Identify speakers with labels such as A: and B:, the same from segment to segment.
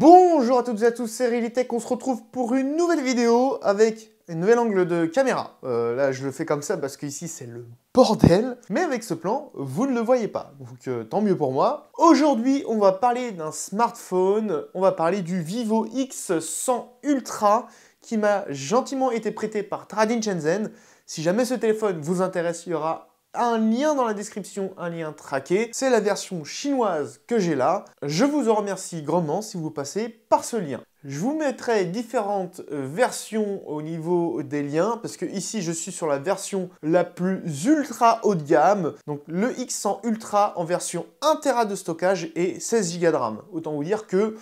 A: Bonjour à toutes et à tous, c'est Realitech, on se retrouve pour une nouvelle vidéo avec un nouvel angle de caméra. Euh, là, je le fais comme ça parce qu'ici, c'est le bordel. Mais avec ce plan, vous ne le voyez pas, donc euh, tant mieux pour moi. Aujourd'hui, on va parler d'un smartphone, on va parler du Vivo X100 Ultra qui m'a gentiment été prêté par Tradin Shenzhen. Si jamais ce téléphone vous intéresse, il y aura un lien dans la description, un lien traqué. C'est la version chinoise que j'ai là. Je vous en remercie grandement si vous passez par ce lien. Je vous mettrai différentes versions au niveau des liens parce que ici je suis sur la version la plus ultra haut de gamme. Donc le X100 Ultra en version 1 Tera de stockage et 16 Go de RAM. Autant vous dire que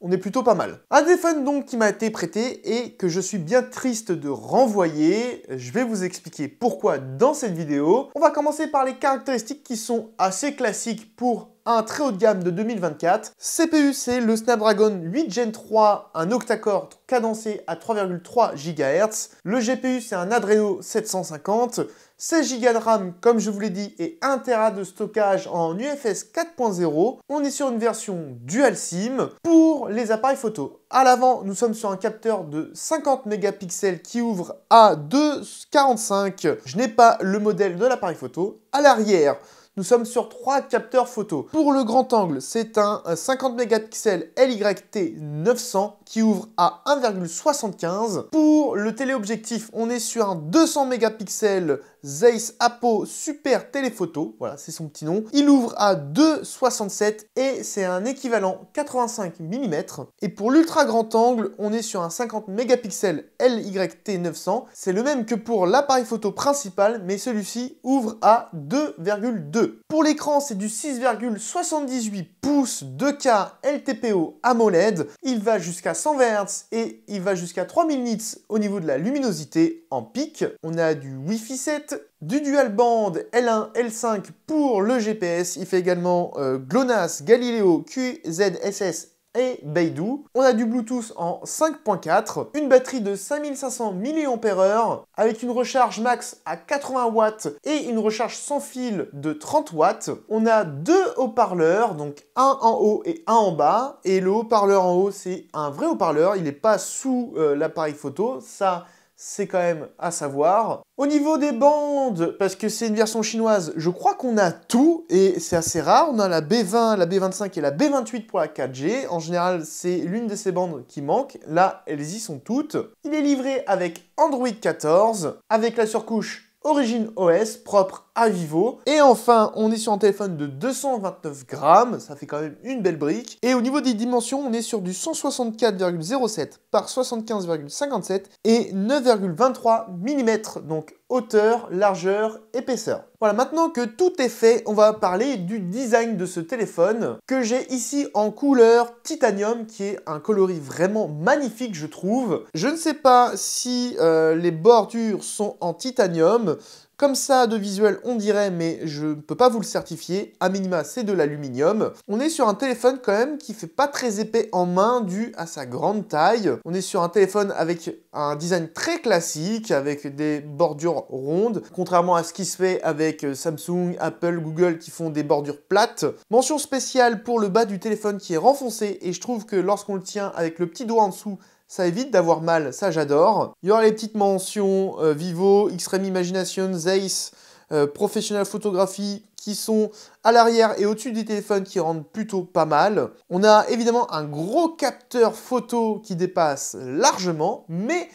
A: on est plutôt pas mal. Un des donc qui m'a été prêté et que je suis bien triste de renvoyer, je vais vous expliquer pourquoi dans cette vidéo. On va commencer par les caractéristiques qui sont assez classiques pour un très haut de gamme de 2024. CPU, c'est le Snapdragon 8 Gen 3, un octa-core cadencé à 3,3 GHz. Le GPU, c'est un Adreno 750. 16 Go de RAM, comme je vous l'ai dit, et 1 Tera de stockage en UFS 4.0. On est sur une version dual SIM pour les appareils photo. À l'avant, nous sommes sur un capteur de 50 mégapixels qui ouvre à 2,45. Je n'ai pas le modèle de l'appareil photo. À l'arrière, nous sommes sur trois capteurs photo. Pour le grand angle, c'est un 50 mégapixels LYT 900 qui ouvre à 1,75. Pour le téléobjectif, on est sur un 200 mégapixels Zeiss Apo Super Téléphoto. voilà c'est son petit nom. Il ouvre à 2,67 et c'est un équivalent 85 mm. Et pour l'ultra grand angle, on est sur un 50 mégapixels LYT900. C'est le même que pour l'appareil photo principal, mais celui-ci ouvre à 2,2. Pour l'écran, c'est du 6,78 pouces 2K LTPO AMOLED. Il va jusqu'à 100 Hz et il va jusqu'à 3000 nits au niveau de la luminosité en pic. On a du Wi-Fi 7, du dual band L1, L5 pour le GPS. Il fait également euh, GLONASS, Galileo, QZSS et Beidou. On a du Bluetooth en 5.4, une batterie de 5500 mAh avec une recharge max à 80 watts et une recharge sans fil de 30 watts. On a deux haut-parleurs, donc un en haut et un en bas. Et le haut-parleur en haut, c'est un vrai haut-parleur, il n'est pas sous euh, l'appareil photo. Ça, c'est quand même à savoir. Au niveau des bandes, parce que c'est une version chinoise, je crois qu'on a tout, et c'est assez rare. On a la B20, la B25 et la B28 pour la 4G. En général, c'est l'une de ces bandes qui manque. Là, elles y sont toutes. Il est livré avec Android 14, avec la surcouche Origin OS propre Vivo. Et enfin, on est sur un téléphone de 229 grammes, ça fait quand même une belle brique. Et au niveau des dimensions, on est sur du 164,07 par 75,57 et 9,23 mm, donc hauteur, largeur, épaisseur. Voilà, maintenant que tout est fait, on va parler du design de ce téléphone que j'ai ici en couleur titanium qui est un coloris vraiment magnifique je trouve. Je ne sais pas si euh, les bordures sont en titanium, comme ça, de visuel, on dirait, mais je ne peux pas vous le certifier. A minima, c'est de l'aluminium. On est sur un téléphone quand même qui fait pas très épais en main dû à sa grande taille. On est sur un téléphone avec un design très classique, avec des bordures rondes, contrairement à ce qui se fait avec euh, Samsung, Apple, Google qui font des bordures plates. Mention spéciale pour le bas du téléphone qui est renfoncé et je trouve que lorsqu'on le tient avec le petit doigt en dessous, ça évite d'avoir mal, ça j'adore. Il y aura les petites mentions euh, Vivo, Xtreme Imagination, Zeiss, Professionnel euh, Professional Photography qui sont à l'arrière et au-dessus du téléphone qui rendent plutôt pas mal. On a évidemment un gros capteur photo qui dépasse largement, mais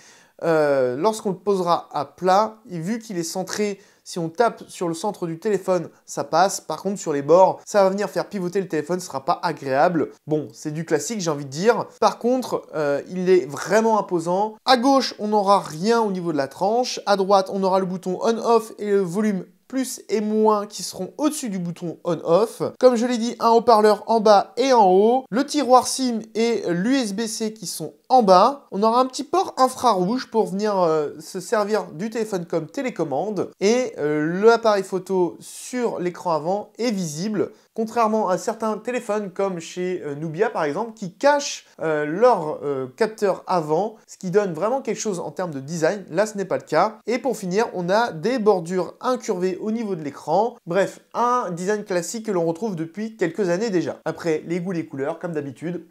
A: euh, lorsqu'on le posera à plat, vu qu'il est centré si on tape sur le centre du téléphone, ça passe. Par contre, sur les bords, ça va venir faire pivoter le téléphone, ce sera pas agréable. Bon, c'est du classique, j'ai envie de dire. Par contre, euh, il est vraiment imposant. À gauche, on n'aura rien au niveau de la tranche. À droite, on aura le bouton on-off et le volume plus et moins qui seront au-dessus du bouton on-off. Comme je l'ai dit, un haut-parleur en bas et en haut, le tiroir SIM et l'USB-C qui sont en bas. On aura un petit port infrarouge pour venir euh, se servir du téléphone comme télécommande et euh, l'appareil photo sur l'écran avant est visible. Contrairement à certains téléphones comme chez euh, Nubia par exemple qui cachent euh, leur euh, capteur avant, ce qui donne vraiment quelque chose en termes de design. Là ce n'est pas le cas. Et pour finir on a des bordures incurvées au niveau de l'écran. Bref, un design classique que l'on retrouve depuis quelques années déjà. Après les goûts, les couleurs comme d'habitude,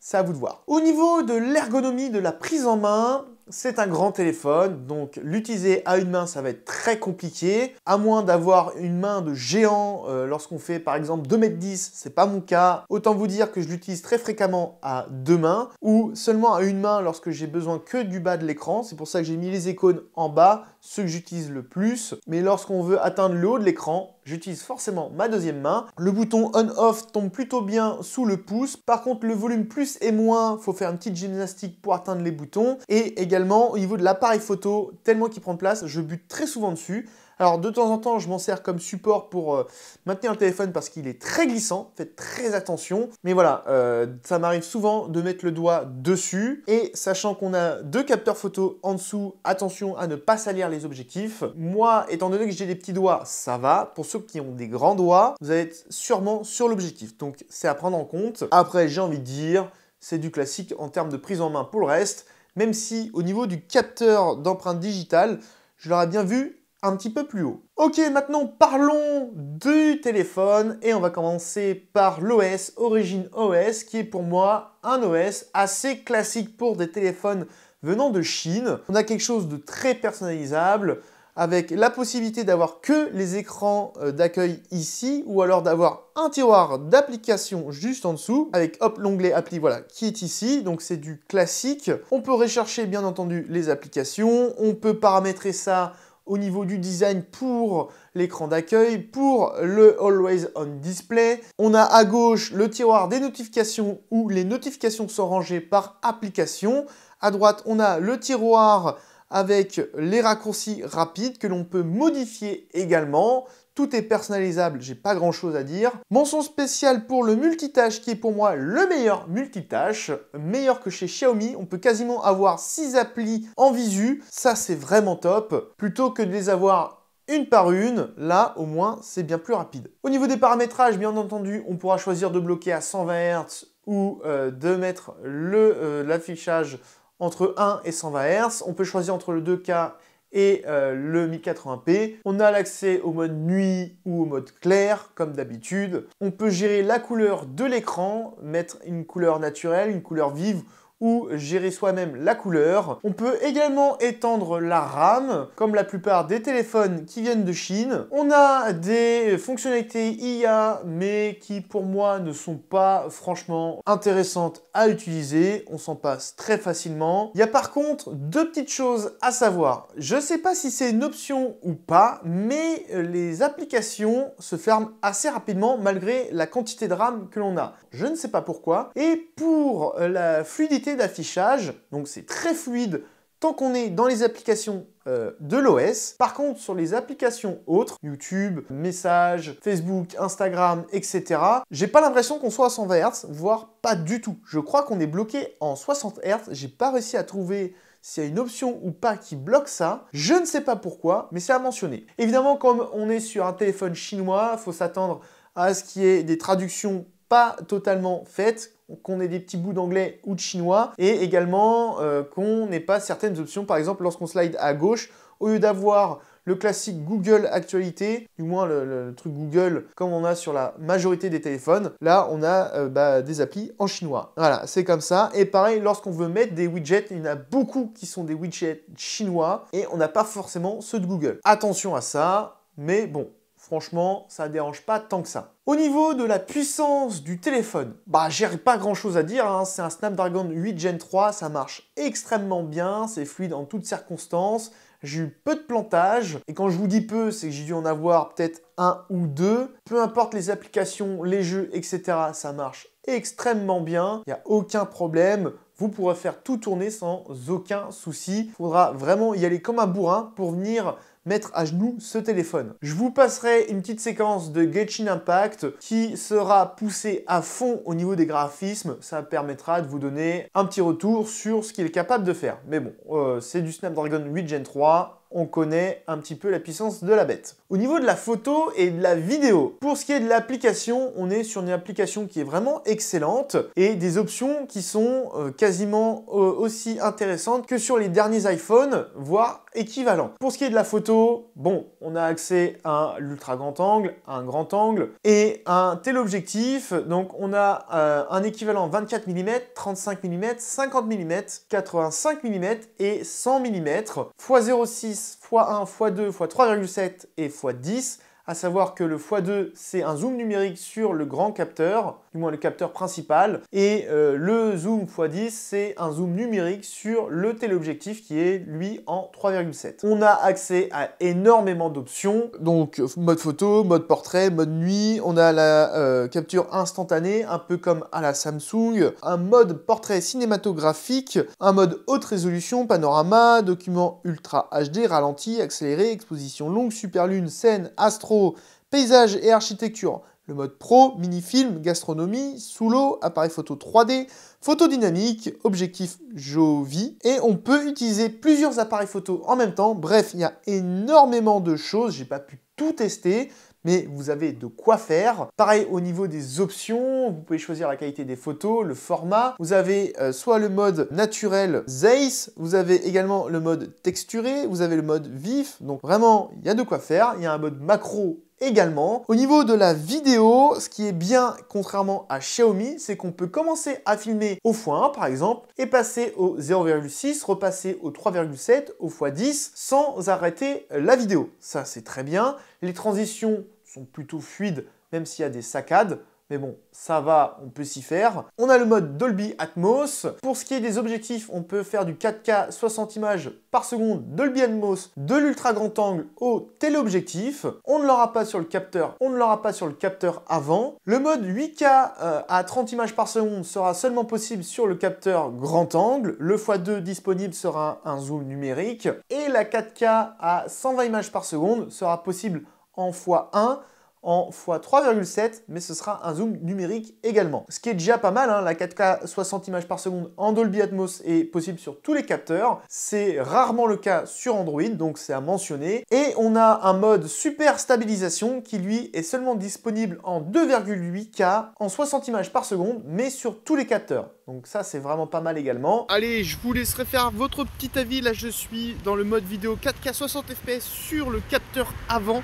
A: c'est à vous de voir. Au niveau de l'ergonomie de la prise en main, c'est un grand téléphone, donc l'utiliser à une main, ça va être très compliqué, à moins d'avoir une main de géant euh, lorsqu'on fait par exemple 2m10, c'est pas mon cas. Autant vous dire que je l'utilise très fréquemment à deux mains ou seulement à une main lorsque j'ai besoin que du bas de l'écran. C'est pour ça que j'ai mis les icônes en bas, ceux que j'utilise le plus. Mais lorsqu'on veut atteindre le haut de l'écran, j'utilise forcément ma deuxième main. Le bouton on-off tombe plutôt bien sous le pouce. Par contre, le volume plus et moins, faut faire une petite gymnastique pour atteindre les boutons. Et également, au niveau de l'appareil photo, tellement qu'il prend place, je bute très souvent dessus. Alors de temps en temps, je m'en sers comme support pour euh, maintenir le téléphone parce qu'il est très glissant, faites très attention. Mais voilà, euh, ça m'arrive souvent de mettre le doigt dessus. Et sachant qu'on a deux capteurs photo en dessous, attention à ne pas salir les objectifs. Moi, étant donné que j'ai des petits doigts, ça va. Pour ceux qui ont des grands doigts, vous allez être sûrement sur l'objectif. Donc c'est à prendre en compte. Après, j'ai envie de dire, c'est du classique en termes de prise en main pour le reste. Même si au niveau du capteur d'empreinte digitale, je l'aurais bien vu un petit peu plus haut. Ok, maintenant parlons du téléphone et on va commencer par l'OS, Origin OS, qui est pour moi un OS assez classique pour des téléphones venant de Chine. On a quelque chose de très personnalisable avec la possibilité d'avoir que les écrans euh, d'accueil ici ou alors d'avoir un tiroir d'applications juste en dessous avec hop l'onglet appli voilà qui est ici donc c'est du classique. On peut rechercher bien entendu les applications, on peut paramétrer ça au niveau du design pour l'écran d'accueil, pour le Always On Display. On a à gauche le tiroir des notifications où les notifications sont rangées par application. À droite, on a le tiroir avec les raccourcis rapides que l'on peut modifier également. Tout est personnalisable, j'ai pas grand chose à dire. Mention spécial pour le multitâche qui est pour moi le meilleur multitâche, meilleur que chez Xiaomi. On peut quasiment avoir 6 applis en visu, ça c'est vraiment top. Plutôt que de les avoir une par une, là au moins c'est bien plus rapide. Au niveau des paramétrages, bien entendu, on pourra choisir de bloquer à 120 Hz ou euh, de mettre euh, l'affichage entre 1 et 120 Hz. On peut choisir entre le 2K et euh, le mi 1080p. On a l'accès au mode nuit ou au mode clair, comme d'habitude. On peut gérer la couleur de l'écran, mettre une couleur naturelle, une couleur vive ou gérer soi-même la couleur. On peut également étendre la RAM, comme la plupart des téléphones qui viennent de Chine. On a des fonctionnalités IA, mais qui pour moi ne sont pas franchement intéressantes à utiliser. On s'en passe très facilement. Il y a par contre deux petites choses à savoir. Je ne sais pas si c'est une option ou pas, mais les applications se ferment assez rapidement malgré la quantité de RAM que l'on a. Je ne sais pas pourquoi. Et pour la fluidité d'affichage, donc c'est très fluide tant qu'on est dans les applications euh, de l'OS. Par contre, sur les applications autres, YouTube, Message, Facebook, Instagram, etc., j'ai pas l'impression qu'on soit à 120 Hz, voire pas du tout. Je crois qu'on est bloqué en 60 Hz, j'ai pas réussi à trouver s'il y a une option ou pas qui bloque ça, je ne sais pas pourquoi, mais c'est à mentionner. Évidemment, comme on est sur un téléphone chinois, faut s'attendre à ce qu'il y ait des traductions pas totalement faites, qu'on ait des petits bouts d'anglais ou de chinois, et également euh, qu'on n'ait pas certaines options, par exemple lorsqu'on slide à gauche, au lieu d'avoir le classique Google Actualité, du moins le, truc Google comme on a sur la majorité des téléphones. Là, on a euh, bah, des applis en chinois. Voilà, c'est comme ça. Et pareil, lorsqu'on veut mettre des widgets, il y en a beaucoup qui sont des widgets chinois et on n'a pas forcément ceux de Google. Attention à ça, mais bon, franchement, ça dérange pas tant que ça. Au niveau de la puissance du téléphone, bah j'ai pas grand chose à dire, hein. c'est un Snapdragon 8 Gen 3, ça marche extrêmement bien, c'est fluide en toutes circonstances, j'ai eu peu de plantage, et quand je vous dis peu, c'est que j'ai dû en avoir peut-être un ou deux. Peu importe les applications, les jeux, etc., ça marche extrêmement bien, il n'y a aucun problème, vous pourrez faire tout tourner sans aucun souci. Il faudra vraiment y aller comme un bourrin pour venir mettre à genoux ce téléphone. Je vous passerai une petite séquence de Genshin Impact qui sera poussée à fond au niveau des graphismes. Ça permettra de vous donner un petit retour sur ce qu'il est capable de faire. Mais bon, euh, c'est du Snapdragon 8 Gen 3 on connaît un petit peu la puissance de la bête. Au niveau de la photo et de la vidéo, pour ce qui est de l'application, on est sur une application qui est vraiment excellente et des options qui sont euh, quasiment euh, aussi intéressantes que sur les derniers iPhones, voire équivalents. Pour ce qui est de la photo, bon, on a accès à l'ultra grand angle, un grand angle et un téléobjectif. Donc on a euh, un équivalent 24 mm, 35 mm, 50 mm, 85 mm et 100 mm x 0,6 x, fois 1, fois 2, fois 3,7 et fois 10 à savoir que le x2 c'est un zoom numérique sur le grand capteur, du moins le capteur principal, et euh, le zoom x10 c'est un zoom numérique sur le téléobjectif qui est lui en 3,7. On a accès à énormément d'options, donc mode photo, mode portrait, mode nuit, on a la euh, capture instantanée, un peu comme à la Samsung, un mode portrait cinématographique, un mode haute résolution, panorama, document ultra HD, ralenti, accéléré, exposition longue, super lune, scène, astro, paysage et architecture. Le mode pro, mini-film, gastronomie, sous l'eau, appareil photo 3D, photo dynamique, objectif Jovi. Et on peut utiliser plusieurs appareils photo en même temps. Bref, il y a énormément de choses. J'ai pas pu tout tester, mais vous avez de quoi faire. Pareil au niveau des options, vous pouvez choisir la qualité des photos, le format. Vous avez euh, soit le mode naturel Zeiss, vous avez également le mode texturé, vous avez le mode vif. Donc vraiment, il y a de quoi faire. Il y a un mode macro également. Au niveau de la vidéo, ce qui est bien contrairement à Xiaomi, c'est qu'on peut commencer à filmer au x1 par exemple et passer au 0,6, repasser au 3,7, au x10 sans arrêter la vidéo. Ça c'est très bien. Les transitions sont plutôt fluides, même s'il y a des saccades. Mais bon, ça va, on peut s'y faire. On a le mode Dolby Atmos. Pour ce qui est des objectifs, on peut faire du 4K 60 images par seconde Dolby Atmos, de l'ultra grand angle au téléobjectif. On ne l'aura pas sur le capteur, on ne l'aura pas sur le capteur avant. Le mode 8K euh, à 30 images par seconde sera seulement possible sur le capteur grand angle. Le x2 disponible sera un zoom numérique. Et la 4K à 120 images par seconde sera possible en x1 en x3,7, mais ce sera un zoom numérique également. Ce qui est déjà pas mal, hein, la 4K 60 images par seconde en Dolby Atmos est possible sur tous les capteurs. C'est rarement le cas sur Android, donc c'est à mentionner. Et on a un mode super stabilisation qui lui est seulement disponible en 2,8K en 60 images par seconde, mais sur tous les capteurs. Donc ça c'est vraiment pas mal également. Allez, je vous laisserai faire votre petit avis. Là je suis dans le mode vidéo 4K 60 fps sur le capteur avant.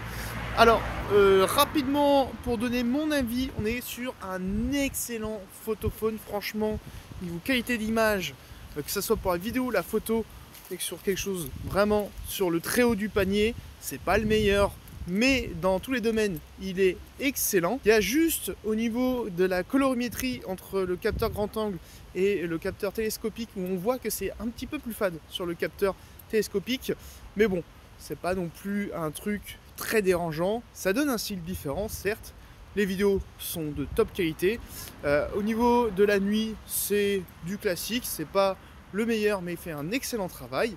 A: Alors, euh, rapidement, pour donner mon avis, on est sur un excellent photophone. Franchement, niveau qualité d'image, euh, que ce soit pour la vidéo, la photo, et que sur quelque chose vraiment sur le très haut du panier, c'est pas le meilleur. Mais dans tous les domaines, il est excellent. Il y a juste au niveau de la colorimétrie entre le capteur grand angle et le capteur télescopique où on voit que c'est un petit peu plus fade sur le capteur télescopique. Mais bon, c'est pas non plus un truc très dérangeant. Ça donne un style différent, certes. Les vidéos sont de top qualité. Euh, au niveau de la nuit, c'est du classique. C'est pas le meilleur, mais il fait un excellent travail.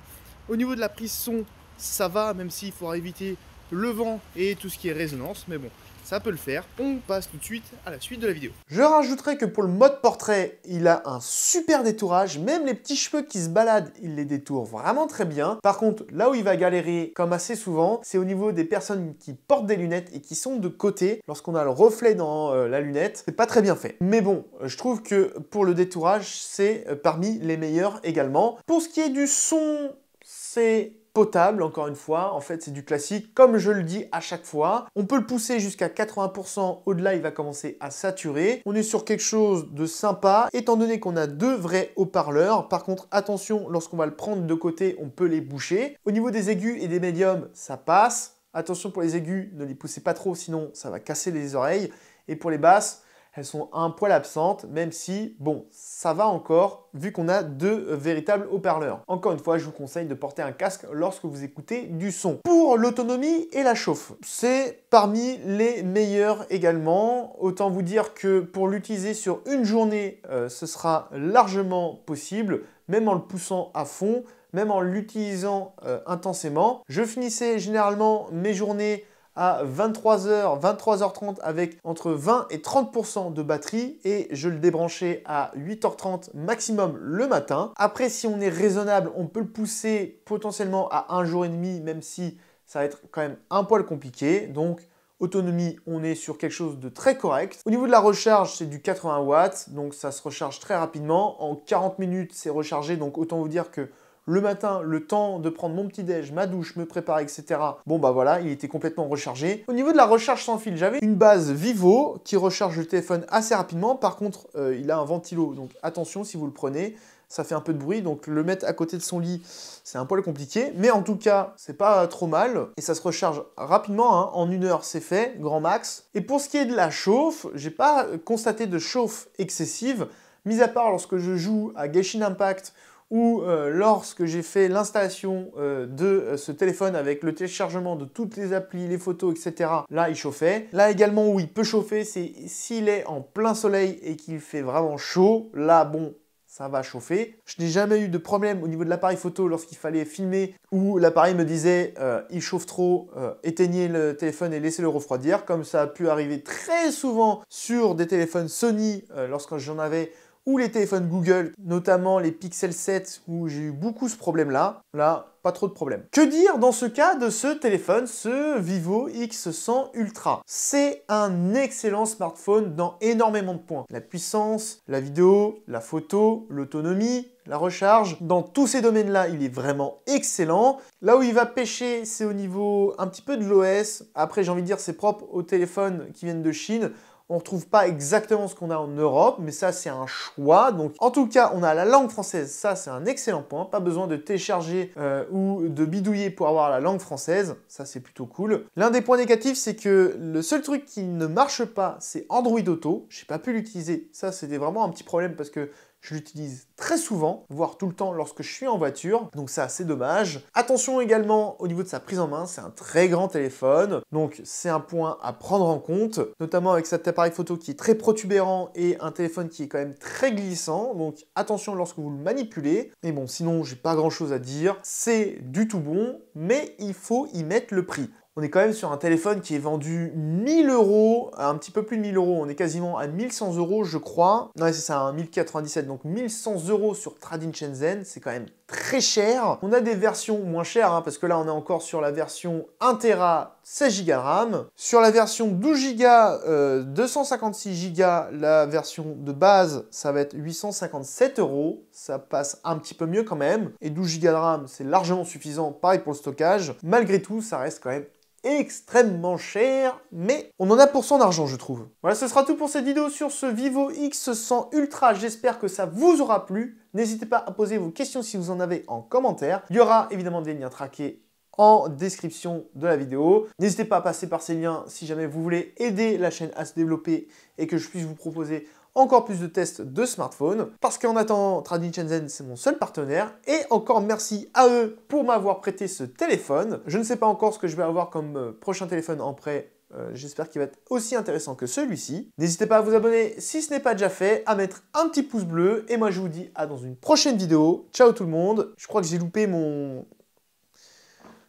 A: Au niveau de la prise son, ça va, même s'il faudra éviter le vent et tout ce qui est résonance. Mais bon, ça peut le faire. On passe tout de suite à la suite de la vidéo. Je rajouterai que pour le mode portrait, il a un super détourage. Même les petits cheveux qui se baladent, il les détourne vraiment très bien. Par contre, là où il va galérer, comme assez souvent, c'est au niveau des personnes qui portent des lunettes et qui sont de côté. Lorsqu'on a le reflet dans euh, la lunette, c'est pas très bien fait. Mais bon, je trouve que pour le détourage, c'est euh, parmi les meilleurs également. Pour ce qui est du son, c'est potable, encore une fois. En fait, c'est du classique, comme je le dis à chaque fois. On peut le pousser jusqu'à 80%, au-delà, il va commencer à saturer. On est sur quelque chose de sympa, étant donné qu'on a deux vrais haut-parleurs. Par contre, attention, lorsqu'on va le prendre de côté, on peut les boucher. Au niveau des aigus et des médiums, ça passe. Attention pour les aigus, ne les poussez pas trop, sinon ça va casser les oreilles. Et pour les basses, elles sont un poil absentes, même si, bon, ça va encore, vu qu'on a deux euh, véritables haut-parleurs. Encore une fois, je vous conseille de porter un casque lorsque vous écoutez du son. Pour l'autonomie et la chauffe, c'est parmi les meilleurs également. Autant vous dire que pour l'utiliser sur une journée, euh, ce sera largement possible, même en le poussant à fond, même en l'utilisant euh, intensément. Je finissais généralement mes journées à 23h, 23h30 avec entre 20 et 30% de batterie et je le débranchais à 8h30 maximum le matin. Après, si on est raisonnable, on peut le pousser potentiellement à un jour et demi, même si ça va être quand même un poil compliqué. Donc, autonomie, on est sur quelque chose de très correct. Au niveau de la recharge, c'est du 80 watts, donc ça se recharge très rapidement. En 40 minutes, c'est rechargé, donc autant vous dire que le matin, le temps de prendre mon petit déj, ma douche, me préparer, etc. Bon bah voilà, il était complètement rechargé. Au niveau de la recharge sans fil, j'avais une base Vivo qui recharge le téléphone assez rapidement. Par contre, euh, il a un ventilo, donc attention si vous le prenez ça fait un peu de bruit, donc le mettre à côté de son lit, c'est un poil compliqué. Mais en tout cas, c'est pas trop mal et ça se recharge rapidement. Hein. En une heure, c'est fait, grand max. Et pour ce qui est de la chauffe, j'ai pas constaté de chauffe excessive, mis à part lorsque je joue à Genshin Impact ou euh, lorsque j'ai fait l'installation euh, de euh, ce téléphone avec le téléchargement de toutes les applis, les photos, etc., là il chauffait. Là également où il peut chauffer, c'est s'il est en plein soleil et qu'il fait vraiment chaud. Là, bon, ça va chauffer. Je n'ai jamais eu de problème au niveau de l'appareil photo lorsqu'il fallait filmer ou l'appareil me disait il chauffe trop, éteignez le téléphone et laissez-le refroidir, comme ça a pu arriver très souvent sur des téléphones Sony lorsque j'en avais ou les téléphones Google, notamment les Pixel 7 où j'ai eu beaucoup ce problème-là. Là, pas trop de problème. Que dire dans ce cas de ce téléphone, ce Vivo X100 Ultra C'est un excellent smartphone dans énormément de points. La puissance, la vidéo, la photo, l'autonomie, la recharge. Dans tous ces domaines-là, il est vraiment excellent. Là où il va pêcher, c'est au niveau un petit peu de l'OS. Après, j'ai envie de dire, c'est propre aux téléphones qui viennent de Chine. On ne retrouve pas exactement ce qu'on a en Europe, mais ça c'est un choix. Donc en tout cas, on a la langue française, ça c'est un excellent point. Pas besoin de télécharger euh, ou de bidouiller pour avoir la langue française, ça c'est plutôt cool. L'un des points négatifs, c'est que le seul truc qui ne marche pas, c'est Android Auto. Je n'ai pas pu l'utiliser. Ça c'était vraiment un petit problème parce que je l'utilise très souvent, voire tout le temps lorsque je suis en voiture, donc c'est assez dommage. Attention également au niveau de sa prise en main, c'est un très grand téléphone, donc c'est un point à prendre en compte, notamment avec cet appareil photo qui est très protubérant et un téléphone qui est quand même très glissant, donc attention lorsque vous le manipulez. Mais bon, sinon j'ai pas grand chose à dire, c'est du tout bon, mais il faut y mettre le prix on est quand même sur un téléphone qui est vendu 1000 euros, un petit peu plus de 1000 euros, on est quasiment à 1100 euros je crois. Non, c'est ça, 1097, donc 1100 euros sur Tradin Shenzhen, c'est quand même très cher. On a des versions moins chères, hein, parce que là on est encore sur la version 1 Tera 16 Go de RAM. Sur la version 12 Go, 256 Go, la version de base, ça va être 857 euros. Ça passe un petit peu mieux quand même. Et 12 Go de RAM, c'est largement suffisant, pareil pour le stockage. Malgré tout, ça reste quand même extrêmement cher, mais on en a pour son argent, je trouve. Voilà, ce sera tout pour cette vidéo sur ce Vivo X100 Ultra. J'espère que ça vous aura plu. N'hésitez pas à poser vos questions si vous en avez en commentaire. Il y aura évidemment des liens traqués en description de la vidéo. N'hésitez pas à passer par ces liens si jamais vous voulez aider la chaîne à se développer et que je puisse vous proposer encore plus de tests de smartphones. Parce qu'en attendant, Trading Shenzhen, c'est mon seul partenaire. Et encore merci à eux pour m'avoir prêté ce téléphone. Je ne sais pas encore ce que je vais avoir comme euh, prochain téléphone en prêt euh, j'espère qu'il va être aussi intéressant que celui-ci. N'hésitez pas à vous abonner si ce n'est pas déjà fait, à mettre un petit pouce bleu. Et moi, je vous dis à dans une prochaine vidéo. Ciao tout le monde. Je crois que j'ai loupé mon...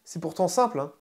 A: C'est pourtant simple. Hein.